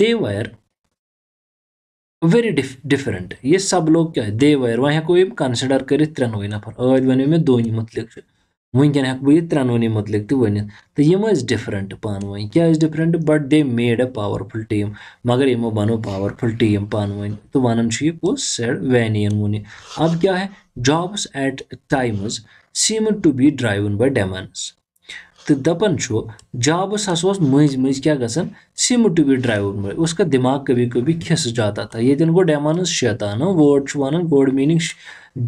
they were very diff different ये सब लोग क्या है देवर वह हेको यम कंसिडर कर त्रेनवे नफर आज वन मे दोन मुतलिक वनकन हेक बह त्रेनवन मुतलिक तनित तो यम डिफरेंट पान वन क्या different but they made a powerful team मगर यमो बनो पावरफुल टीम पान वन तो वन यह पोज सेड वैनियन वो अब क्या है Jobs at times seemed to be driven by demons तो दपन जाबस हस मज मज क्या गसन सिम टू बी ड्राइवर मे उसका दिमाग कभी कभी खिस जाता था ये गो डेमान शैतान वर्ड वन गोड मीनिंग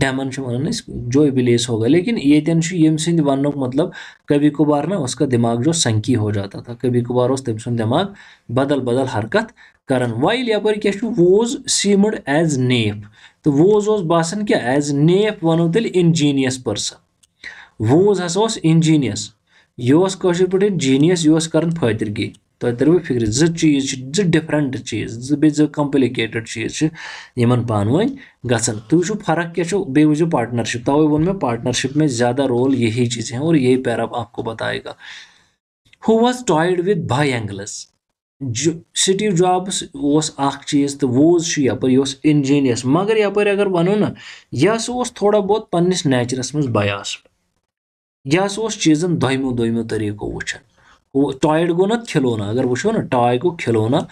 डेमन वन जो बिलेस होगा लेकिन ये यम सद वन मतलब कभी कभार ना उसका दिमाग जो संकी हो जाता था कभी कभार उस तमस दिमाग बदल बदल हरकत कर वाइल यप क्या वोज सीमड एज नेफ तो वोज उस बसान क्या एज नेफ वो तेल इंजीनियस पर्सन वोज हस इंजीनियस यह पे जीनियस यह कर फदरगी तुम तरू फिक्र जो चीज जो डिफरेंट चीज जो चीज इन पानवे गसन वो फर्क क्या बे वो पार्टनरशिप तवे वो मैं पार्टनरशिप में ज़्यादा रोल यही चीज़ है और यही पैर आपको बताएगा who was toyed with by angels जो स्टीव जॉब्स उस चीज़ तो वोज यपर यह इंजीनियस मगर यपर अगर वनो ना यह सह थोड़ा बहुत पन्नस नेचरस मज बयास यह चीजन दोमो दोमो तरीको वुचान टॉयड गो ना खिलौना अगर वो ना टॉय गो खिलौना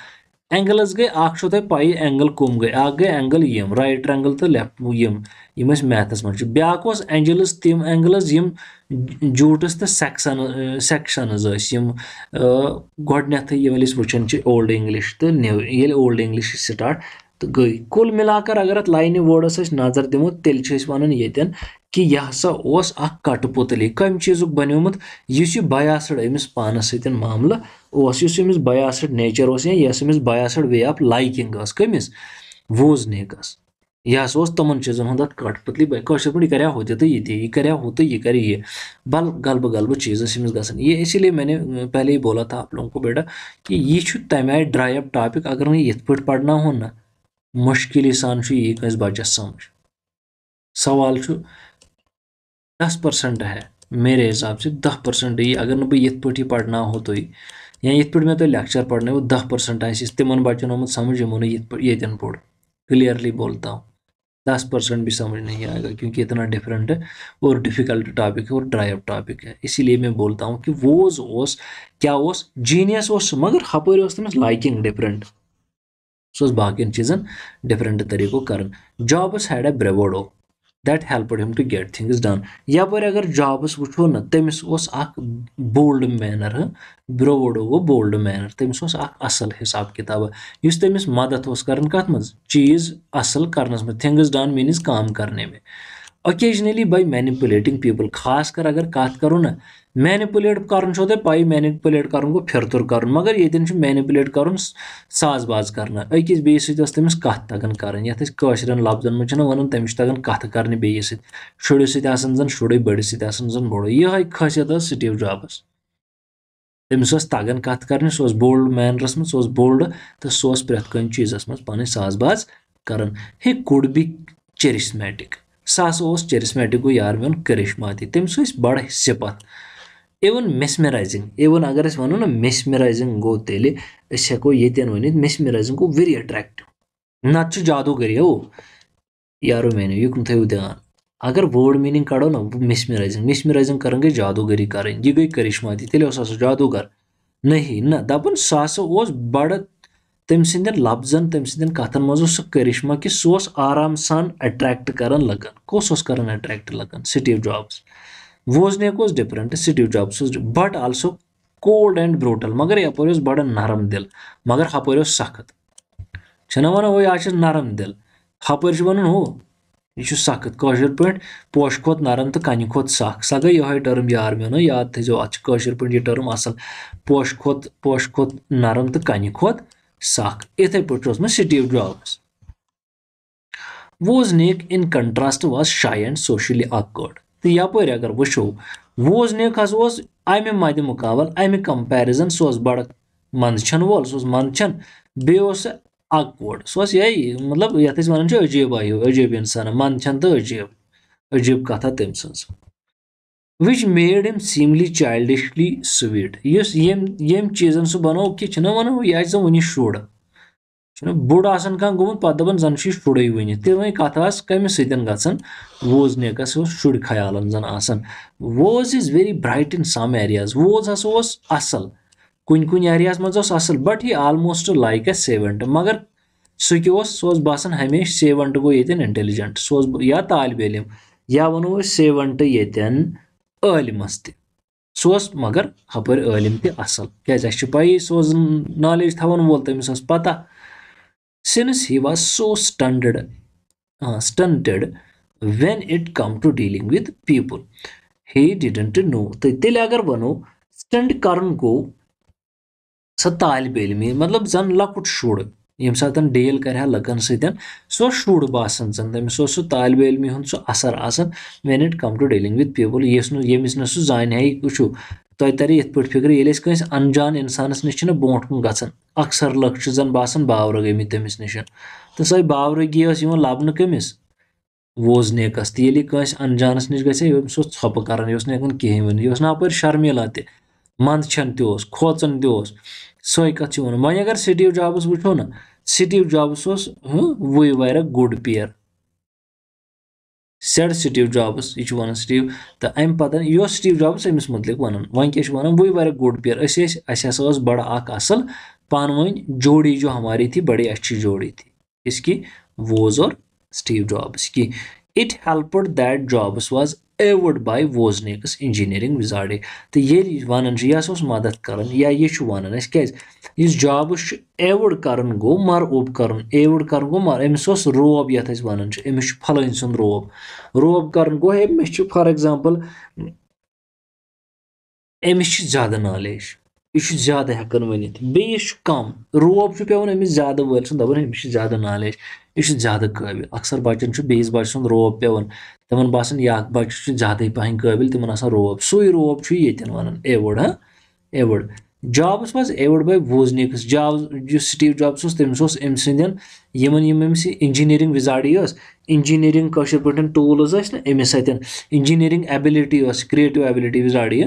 एंगल्स गई अख पाई एंगल कम गई अख गई एंगल यम राइट एंगल तो लेफ्ट मैथस मे ब्या एंजल्स तम एंगल्स यम जूटस तो सेक्शन सेक्शनज गोडनेथ ये वुचान ओल्ड इंग्लिश तो न्यू ये ओल्ड इंग्लिश स्टार्ट तो गई कुल मिलाकर अगर अत लाइन वर्डस नजर दिमो तेल वन ये कि यह हसा उस कट पुतली कम चीज बनोमुत यह बयासड अमिस पान सामल बयासड नेचर उस यह बयासड वे आफ लाइकिंग कमिस वोजनेक यह हसा तम चीजन हूँ अत कट पुतली पे कर हो तो ये ये हो तो यह कर ये बल गलब गलब चीज़ गसन ये इसीलिए मैंने पहले ही बोला था आप लोगों को बेटा कि यह तमें आई ड्राई अप टॉपिक अगर ना ये पे पढ़ना हो ना मुश्किल सान ये बचस समझ सवाल दस पर्सेंट है मेरे हिसाब से दह परसेंट तो तो ये अगर ना बह पे पढ़ना तो या ये पे मे तो लेक्चर पढ़ने वो दह पर्सेंट आस तिम बच्चों आम समझ यमो ये पोड़ क्लियरली बोलता हूँ दस परसेंट भी समझ नहीं आएगा क्योंकि इतना डिफरेंट है और डिफ़िकल्ट टॉपिक है और ड्राई अप टॉपिक है इसीलिए मैं बोलता हूँ कि वोज उस क्या उस जीनियस उस मगर हपर उस तमस लाइकिंग डिफरेंट सो बाकी चीज़न डिफरेंट तरीक़ों कर Jobs had a bravado that helped him to get things done यपर अगर जॉबस तो वो ना तमिस बोल्ड मैनर ब्रोवडो गो बोल्ड मैनर तमिस असल हिसाब किताब इस तमिस तो मदद कर कत मज चीज़ असल करनस मज थिंग्स डन मीनज काम करने में ओकेजनली बाई मैनिपुलेटिंग पीपल खास कर अगर कत करो ना मैनिपुलेट कर पाई मैनिपुलेट कर फिरतुर कर मगर ये मैनिपुलेट कर साजबाज कर अकिस बेस समिस कत तगन कर ये लफ्जन मज वन तमिस तगन कत कर बेस शुड़ सन जन शुड़ बड़स सन बड़ ये खासियत स्टीव जॉब्स तमिस तगन कत कर सह बोल्ड मैनरस मं सह बोल्ड तो सह प्रेथ कह चीजस मं पन साजबाज कर हे कुड बी चेरिस्मेटिक सह चेरिस्मेटिक गो यार मेन करिश्मा तम बड़ सिपत इवन मेस्मेराइजिङ इवन अगर यस ना न मेस्मेराइजिङ गो त्यसले यसको यति भने गो वेरी एट्र्याक्टिभ नाच्छु जादुगरी हो यारो मैंने ये कम थो ध्यान अगर वर्ड मीनिंग कड़ो ना मिसमेराइजिंग मिसमेराइजिंग करेंगे जादूगरी करें यह गई करिश्मा दी तेल जादूगर नहीं ना दपन सह बड़ तम सद लफ्जन तम सद कथन मज करिश्मा कि सह आराम सान अट्रैक्ट कर लगन कौस कर अट्रैक्ट लगन Steve Jobs Wozniak was different Steve Jobs but also cold and brutal मगर यपर बड़ नरम दिल मगर हपर सख्त वन वो आज नरम दिल हपर वन हो यह सख्त कशर पे पोश खोत नरम तो कन खोत सख स गई ये टर्म यार मे याद थो अशर पे यह टर्म असल पोश खोत पोश खोत नरम तो कन खोत सख इथे पे Steve Jobs Wozniak in contrast was shy and socially awkward तो यप अगर वो वूज नेक उस मद मुकाबल अमे कंपेरिजन सह बड़ मंद छन वोल सह मंद छन बेस अकोड सह ये मतलब ये वन अजीब आयो अजीब इंसान मंद तो अजीब अजीब कथा तम सज which made him seemly childishly sweet इस यम चीजन सह बनो कि वन यह वो शुड़ बोड़ आसन कह गोमुत पे दपान जन शुड़ वन ते कत कम सन वोज नेकस शुड़ ख्याल जन आसन Woz is very bright in some areas Woz हसा असल कुन कुन एरियाज मज असल बट यह आलमोस्ट लाइक ए सेवेंट मगर सह सह बसान हमेशा सेवेंट गो ये इंटेलिजेंट सह या या वो सेवेंट ये आलमस त मगर हपर आलम तसल क्या पे सह नॉलेज थवान वोल तमिस पता since he was so stunted, uh, stunted when it come to dealing with people. He didn't know. तो इतने अगर बनो स्टंट कारण को सत्ताल बेल में मतलब जन लकुट शुड़ यम साथ डील कर लकन सो शुड़ बासन जन तमिस तो सो तालब इलमी हूँ सो असर आसान when it come to dealing with people ये यमिस ना सह जान वो तय तरि ये पे फिक्र ये कस अनजान इंसानस नश ब्रोट ग अक्सर लक् जन बासन बावर गम तमिस नश तो सो बावरगी लबन कमिस वोज नेकस तो ये कस अनजानस नश गे सो प करान यह हेकान कहें वन ना अपर शर्मिला ते मंदन तोस खोचन तोस सोई कत वन अगर स्टीव जॉब्स वो ना स्टीव जॉब्स वो वारा good pair said Steve Jobs یہِ چھُ وَنان سٹیٖو تہٕ اَمہِ پَتہٕ یہِ اوس سٹیٖو جابٕس أمِس متعلق وَنان وۄنۍ کیٛاہ چھِ وَنان وٕے واریاہ گُڈ پِیر أسۍ ٲسۍ اَسہِ ہَسا ٲس بَڑٕ اَکھ اَصٕل پانہٕ ؤنۍ جوڑی جو ہماری تھی بڑی اچھی جوڑی تھی کِس کی ووز اور سٹیٖو جابٕس کی it helped that Jobs was awed by Wozniak's engineering wizardry تہٕ ییٚلہِ وَنان چھِ یہِ ہسا اوس مدد کران یا یہِ چھُ وَنان اَسہِ کیٛازِ یُس جابٕس چھُ ایوڈ کرُن گوٚو مرعوٗب کرُن ایوڈ کرُن گوٚو مر أمِس اوس روب یَتھ أسۍ وَنان چھِ أمِس چھُ فلٲنۍ سُنٛد روب روب کرُن گوٚو أمِس چھُ فار ایٚگزامپٕل أمِس چھِ زیادٕ نالیج یہِ چھُ زیادٕ ہٮ۪کان ؤنِتھ بیٚیِس چھُ کَم روب چھُ پٮ۪وان أمِس زیادٕ وٲلۍ سُنٛد دَپان أمِس چھِ زیادٕ نالیج یہِ چھُ زیادٕ قٲبِل اَکثر بَچَن چھُ بیٚیِس بَچہِ سُنٛد روب پٮ۪وان तम बसान यह बच्चे ज्यादा पहन कबिल तिमन रोब सो रोब ये वन एवर्ड हाँ एवर्ड जॉब्स मज awed by Wozniak's job Steve Jobs तमिस अम सदन इंजीनियरिंग विजाड़ी ओस इंजीनियरिंग पे टूल्स ऐसा अमे सत engineering ability creative ability wizardry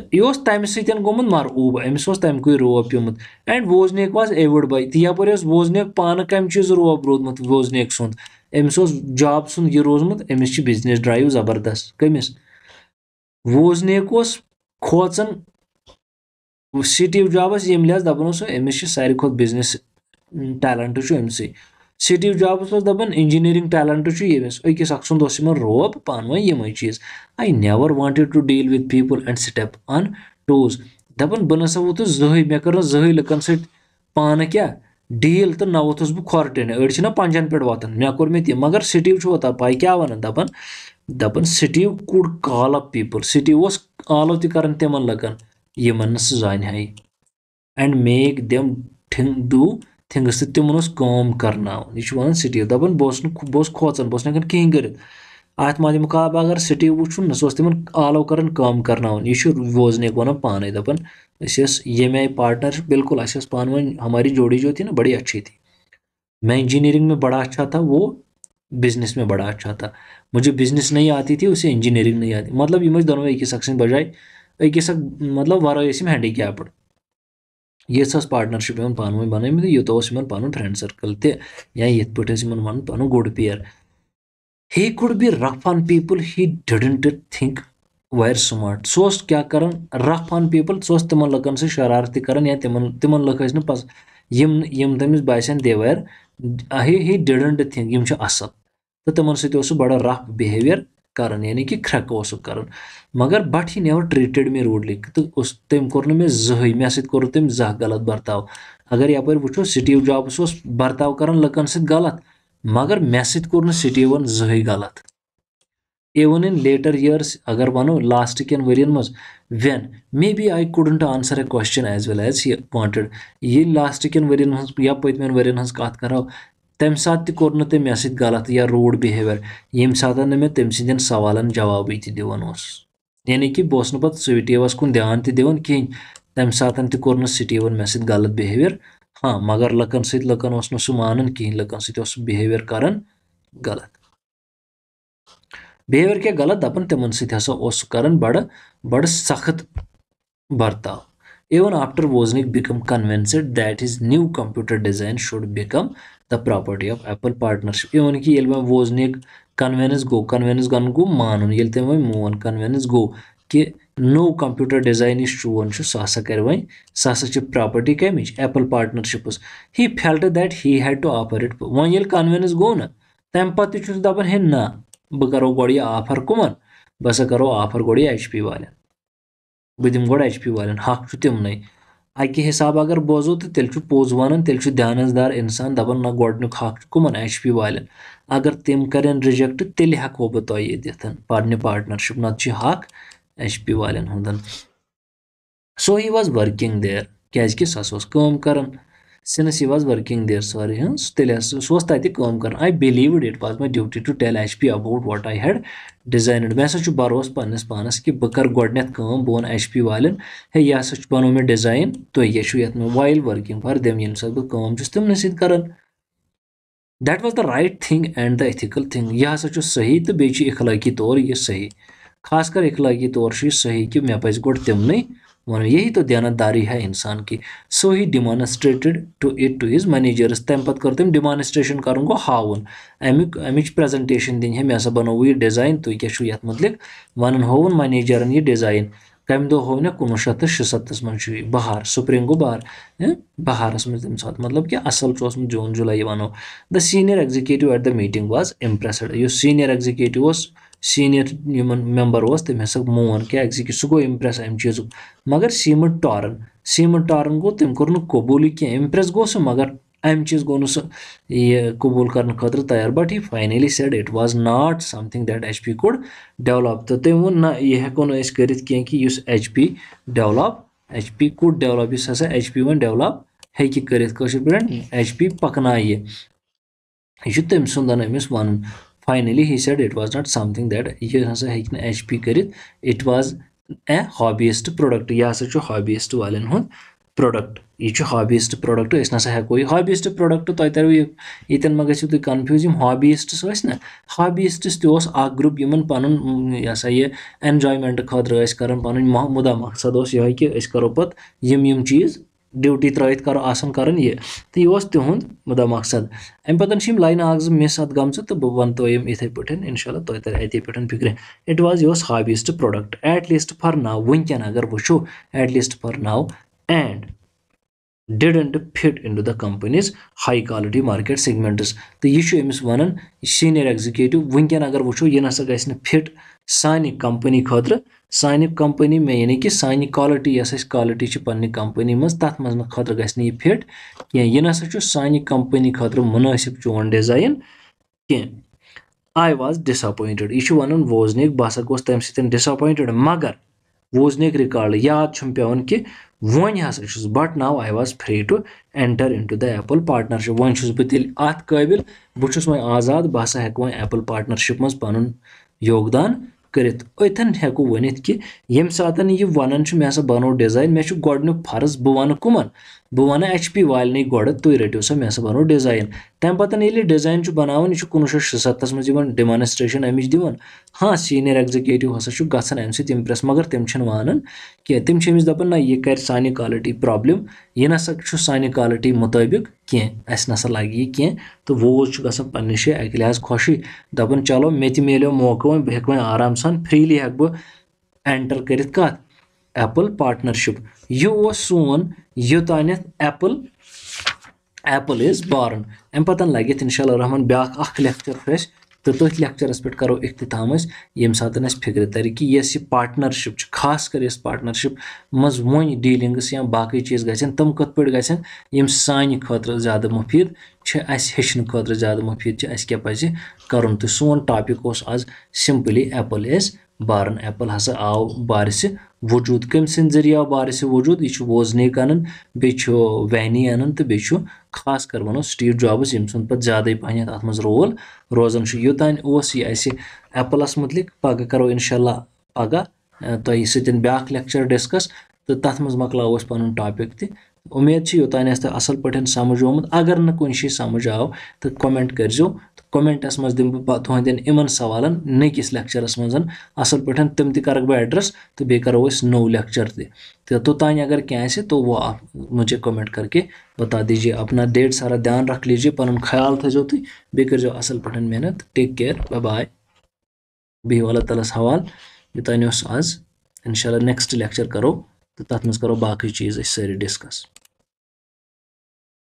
تہٕ یہِ اوس تَمہِ سۭتۍ گوٚمُت مرعوٗب أمِس اوس تَمہِ کُے روب پیوٚمُت and Wozniak was awed by تہٕ یَپٲرۍ اوس ووزنیک پانہٕ کَمہِ چیٖزٕ روب روٗدمُت ووزنیک سُنٛد أمِس اوس جاب سُنٛد یہِ روٗزمُت أمِس چھِ بِزنِس ڈرٛایِو زبردست کٔمِس ووزنیک اوس کھوژان سِٹیٖو جابَس ییٚمہِ لحاظ دَپان اوس أمِس چھِ ساروی کھۄتہٕ بِزنِس ٹیلَنٹ چھُ أمسٕے سٹیو جابس اوس دپان اِنجیٖنٔرِنٛگ ٹیلَنٛٹ چھُ ییٚمِس أکِس اکھ سُنٛد اوس یِمن روب پانہٕ ؤنۍ یِمے چیٖز I never wanted to deal with people and step on toes دَپان بہٕ نسا ووٚتھُس زٕہٕے مےٚ کٔر نہٕ زٕہٕے لُکن سۭتۍ پانہٕ کیٛاہ ڈیٖل تہٕ نہ ووٚتھُس بہٕ کھۄرٹیٚنہِ أڑۍ چھِنہ پنٛجَن پٮ۪ٹھ وۄتھان مےٚ کوٚر مےٚ تہِ مگر سٹیٖو چھُ وۄتھان پاے کیٛاہ وَنان دَپان دَپان سٹیٖو کوٚڈ کال اَپ پیٖپٕل سٹیٖو اوس آلو تہِ کَران تِمَن لُکَن یِمَن نہٕ سُہ زانہِ ہاے and make them think do things تہٕ تِمَن اوس کٲم کَرناوُن یہِ چھُ وَنان سِٹیٖو دَپان بہٕ اوسُس نہٕ بہٕ اوسُس کھوژان بہٕ اوسُس نہٕ ہٮ۪کان کِہیٖنۍ کٔرِتھ اَتھ مدِمُقابلہٕ اگر سِٹیٖو وٕچھُن نہ سُہ اوس تِمَن آلو کَران کٲم کَرناوُن یہِ چھُ ووزنیک وَنان پانَے دَپان أسۍ ٲسۍ ییٚمہِ آیہِ پاٹنَرشِپ بالکل اَسہِ ٲس پانہٕ ؤنۍ ہماری جوڑی جو تھی نا بڑی اچھی تھی मैं इंजीनियरिंग में बड़ा अच्छा था वो बिजनेस में बड़ा अच्छा था मुझे बिजनेस नहीं आती थी उसे इंजीनियरिंग नहीं आती मतलब यम दोनों अकिस अक्स बजाय अकिस मतलब वो हैंडीकैप्ड ये सस पार्टनरशिप में पानू में बने मतलब तो में यो तो सिमन पानू फ्रेंड सर्कल थे या ये पटे सिमन वन पानू good pair he could be rough on people he didn't think were smart सो क्या कर रफ ऑन पीपल सो तम लकन से शरारती कर या तम तम लक पस यम तमिस बासन they were he didn't think यम असल तो तमन सह रफ बिहेवियर कर यानी कि खरक उस कर मगर but he never treated me rudely तो उस तम कोर मे जह मे सोर तम जह गलत बर्ताव अगर यपर वो स्टीव जॉब्स उस बर्ताव कर लकन सलत मगर मे सोर स्टीवन जह गलत इवन इन लेटर इयर्स अगर वो लास्ट कन वन मज when maybe I couldn't answer a question as well as ये वांटेड ये लास्ट कन वन या पतम वन कत करो तम सात तोर ना मे सत गलत या रूड बिहेवियर ये सात ना मे तम सद सवालन जवाब दिवान यानी कि बह पे स्टीवस कुन ध्यान दिवान कहें तम सात तोर ना स्टीवन मे सत गलत बिहेवियर हाँ मगर लकन सकन सह मान कहें लकन सह बिहेवियर कर गलत बिहेवियर क्या गलत दपान तमन सह कर बड़ बड़ सख्त बरत even after Wozniak became convinced that his new computer design should become the property of Apple partnership اِوٕن کہِ ییٚلہِ وۄنۍ ووزنیک کَنوینٕس گوٚو کَنوینٕس گَن گوٚو مانُن ییٚلہِ تٔمۍ وۄنۍ مون کَنوینٕس گوٚو کہِ نوٚو کَمپیوٗٹر ڈِزاین یُس چون چھُ سُہ ہسا کَرِ وۄنۍ سُہ ہسا چھِ پراپرٹی کَمِچ Apple partnerships he felt that he had to offer it وۄنۍ ییٚلہِ کَنوینٕس گوٚو نہٕ تَمہِ پَتہٕ تہِ چھُ سُہ دَپان ہے نہ بہٕ کَرو گۄڈٕ یہِ آفر کٕمَن بہٕ ہسا کَرو آفر گۄڈٕ یہِ ایچ پی والٮ۪ن بہٕ دِمہٕ گۄڈٕ ایچ پی والٮ۪ن حق چھُ تِمنٕے अकि हिसाब अगर बोजो तो तेल पोज वन तेल दानसदार इंसान दपान ना गोडनुक हक कमन एच पी वाले अगर तम कर रिजेक्ट तेल हेको बहुत ये दिथ पे पार्टनरशिप नत हक एच पी वाले हूद सो ही वाज वर्किंग देर क्या सो कम करान since he was working there sorry huh? tell us so was tathi kaam karan i believed it was my duty to tell hp about what i had designed मैं हसा boroughs पन्नस पानस कि बह कर गोडनेत कम H P वाले हे यह हसा बनो मे design तो ये ये वाइल वर्किंग फार दम ये बह कम तम सरान that was the right thing and the ethical thing यह हसा सही तो बेच इखलाकी तौर यह सही खासकर इखलाकी तौर यह सही कि मे पे गोड तमन वन यही तो दयानतदारी है इंसान की so he demonstrated to it to his managers तमें पत् कर तम डिमॉनस्ट्रेशन कर हावन अमि अमिच प्रजेंटेशन दिन है मे हा बनो यह डिज़ाइन तुम क्या मुतलिक वन हूं मैनेजरन यह डिज़ाइन कम दो हो कुनवुह शत तो शसत्तस बहार स्प्रिंग गो बहार बहारस मे तम सात मतलब कि असल जून जुलाई वनो the senior executive at the meeting was impressed senior executive senior یِمن مٮ۪مبر اوس تٔمۍ ہسا مون کیٛازِ کہِ سُہ گوٚو اِمپرٛٮ۪س اَمہِ چیٖزُک مگر سیٖمَن ٹارَن سیٖمَن ٹارَن گوٚو تٔمۍ کوٚر نہٕ قبوٗلٕے کینٛہہ اِمپرٛٮ۪س گوٚو سُہ مگر اَمہِ چیٖز گوٚو نہٕ سُہ یہِ قبوٗل کرنہٕ خٲطرٕ تیار but he finally said it was not something that H P could develop تہٕ تٔمۍ ووٚن نہ یہِ ہٮ۪کو نہٕ أسۍ کٔرِتھ کینٛہہ کہِ یُس H P develop H P could develop یُس ہسا ایچ پی وۄنۍ ڈیولَپ ہیٚکہِ کٔرِتھ کٲشِر پٲٹھۍ ایچ پی پَکنایہِ یہِ چھُ تٔمۍ سُنٛد أمِس وَنُن finally he said it was not something that यह हसा एच पी कर it was a hobbyist product यह हसा हॉबीस्ट वाले हुन प्रोडक्ट यह हॉबीस्ट प्रोडक्ट अस ना हेको यह हॉबीस्ट प्रोडक्ट तुम तरव ये मा गु तुम कन्फ्यूज हॉबीस्ट ना हॉबीस्ट तह ग्रुप इन पन यह हसा ये एन्जॉयमेंट खुद कर पुन मुदा मकसद यह कि करो पे चीज़ ड्यूटी त्रावित करो आसन करन ये तो यह तिंद मुदा मकसद अम पम लाइन अगज मिस अत गम तो बह वन तुम इथे पे इनशा तुम तर अत पे फिक्र it was your hobbyist product at least for now वन अगर वो at least for now and didn't fit into the company's high quality market segments तो यह वन एमिस वनन senior executive अगर वो चु ना सा गैस fit कंपनी खतर साइनी कंपनी में यानी कि साइनी quality ऐसा इस quality चु कंपनी मस्त तात मस्त खतर गैस ने ये fit ना सा कंपनी खतर मुनासिब चु वन design क्या I was disappointed इशु वनन वोजने एक बासा कोस टाइम disappointed मगर वोजनिक रिकॉर्ड याद छुम कि वन हसा but now I was free to enter into the Apple partnership वन चुस बह तेल अत काबिल आजाद बह सा हेको वह एप्पल पार्टनरशिप मज पन योगदान करित अथन हेको वनित कि यम सात यह वन मे हसा बनो डिजाइन मे गोडनुक फर्ज बह वन कमन बह वन एच पी वाले गोड़ तुम रटो सा मे हसा बनो डिजाइन तमें पतन ये डिजाइन बनाना यह कुछ शुसत शसत्त मे डिमानस्ट्रेशन अमिश दिवन हाँ सीनियर एग्जीक्यूटिव हा ग अमि सत इम्प्रेस मगर तम वानान कह तम दपान ना यह कर सान क्वालिटी प्रॉब्लम यह ना सान क्वालिटी मुताबिक कह नसा लगे यह कह तो वोज ग पे अक लिहाज खुशी दपान चलो मे मिलो मौक वो बह वे आराम सान फ्रीली हेक बह एंटर कर ایپل پارٹنرشپ یہِ اوس سون یوٚتانٮ۪تھ ایپل ایپل اِز بارن اَمہِ پتَن لَگہِ اَتھ اِنشاء اللہ رحمان بیٛاکھ اَکھ لٮ۪کچَر چھُ اَسہِ تہٕ تٔتھۍ لٮ۪کچَرَس پٮ۪ٹھ کَرو اختتام أسۍ ییٚمہِ ساتہٕ اَسہِ فِکرِ تَرِ کہِ یۄس یہِ پاٹنرشِپ چھِ خاص کر یۄس پاٹنرشِپ منٛز وۄنۍ ڈیٖلِنٛگٕس یا باقٕے چیٖز گژھن تِم کِتھ پٲٹھۍ گژھن یِم سانہِ خٲطرٕ زیادٕ مُفیٖد چھِ اَسہِ ہیٚچھنہٕ خٲطرٕ زیادٕ مُفیٖد چھِ اَسہِ کیٛاہ پَزِ کَرُن تہٕ سون ٹاپِک اوس آز simply Apple is born Apple ہسا آو بارس وجود کم سند ذریعہ آو بارس وجود یہ ووزنیک ان وینی ان تو بیٚیہِ چھُ خاص کر ونو سٹیو جابس یم سُنٛد پتہٕ زیادے پہنتھ اتھ منٛز رول روزان چھُ یوٚتانۍ اوس یہِ اسہِ ایپلس متعلق پگہہ کرو انشاء اللہ پگہہ تۄہہِ سۭتۍ بیاکھ لیکچر ڈسکس تہٕ تتھ منٛز مۄکلاوو أسۍ پنُن ٹاپِک تہِ اُمید چھِ یوٚتانۍ آسہِ تۄہہِ اصل پٲٹھۍ سمٕجھ آمُت اگر نہٕ کُنہِ جایہِ سمٕجھ آو تہٕ کومینٹ کٔرزیٚو कमेंटस मज दिमह तुंद इन सवाल नकिस लैक्चरस मज असल पे तम तक बह एड्रेस तो बे करो नो लैक्चर तो अगर क्या तो वो आप मुझे कमेंट करके बता दीजिए अपना डेट सारा ध्यान रख लीजिए पुन ख्याल थो तुम बे करो असल पे मेहनत टेक केयर बाय बाय बिहू अल्लाह तलस हवाल योतान आज इनशा नेक्स्ट लैक्चर करो तो तथा मज करो बाकी चीज़ सारी डिस्कस